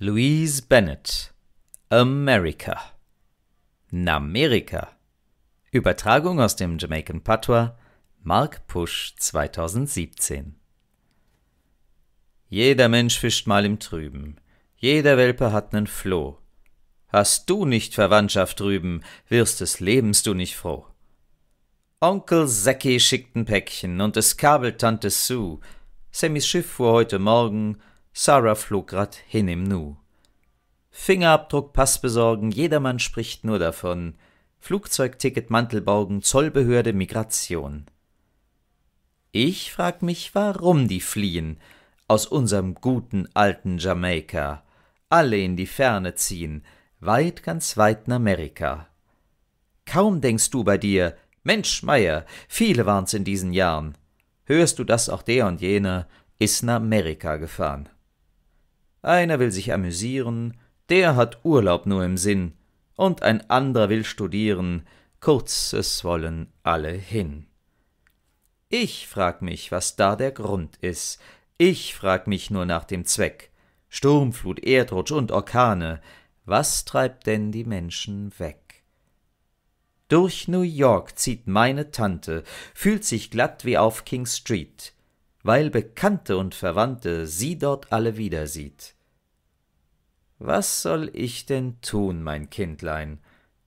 Louise Bennett America Namerika Übertragung aus dem Jamaican Patois Mark Push 2017 Jeder Mensch fischt mal im Trüben, jeder Welpe hat nen Floh. Hast du nicht Verwandtschaft drüben, wirst des Lebens du nicht froh. Onkel Säcki schickt ein Päckchen und es kabelt Tante Sue. Sammys Schiff fuhr heute Morgen, Sarah flog grad hin im Nu. Fingerabdruck, Pass besorgen, jedermann spricht nur davon. Flugzeugticket, Mantelbaugen, Zollbehörde, Migration. Ich frag mich, warum die fliehen, aus unserem guten alten Jamaika, alle in die Ferne ziehen, weit ganz weit in Amerika. Kaum denkst du bei dir, Mensch, Meier, viele waren's in diesen Jahren. Hörst du das auch der und jener, ist in Amerika gefahren einer will sich amüsieren, der hat Urlaub nur im Sinn, und ein anderer will studieren, kurz, es wollen alle hin. Ich frag mich, was da der Grund ist, ich frag mich nur nach dem Zweck. Sturmflut, Erdrutsch und Orkane, was treibt denn die Menschen weg? Durch New York zieht meine Tante, fühlt sich glatt wie auf King Street, weil Bekannte und Verwandte sie dort alle wieder sieht. Was soll ich denn tun, mein Kindlein?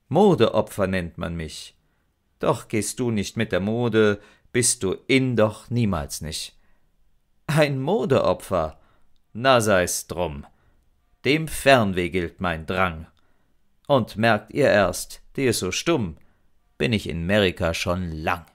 Modeopfer nennt man mich. Doch gehst du nicht mit der Mode, bist du in doch niemals nicht. Ein Modeopfer? Na sei's drum. Dem Fernweh gilt mein Drang. Und merkt ihr erst, die ist so stumm, bin ich in Amerika schon lang.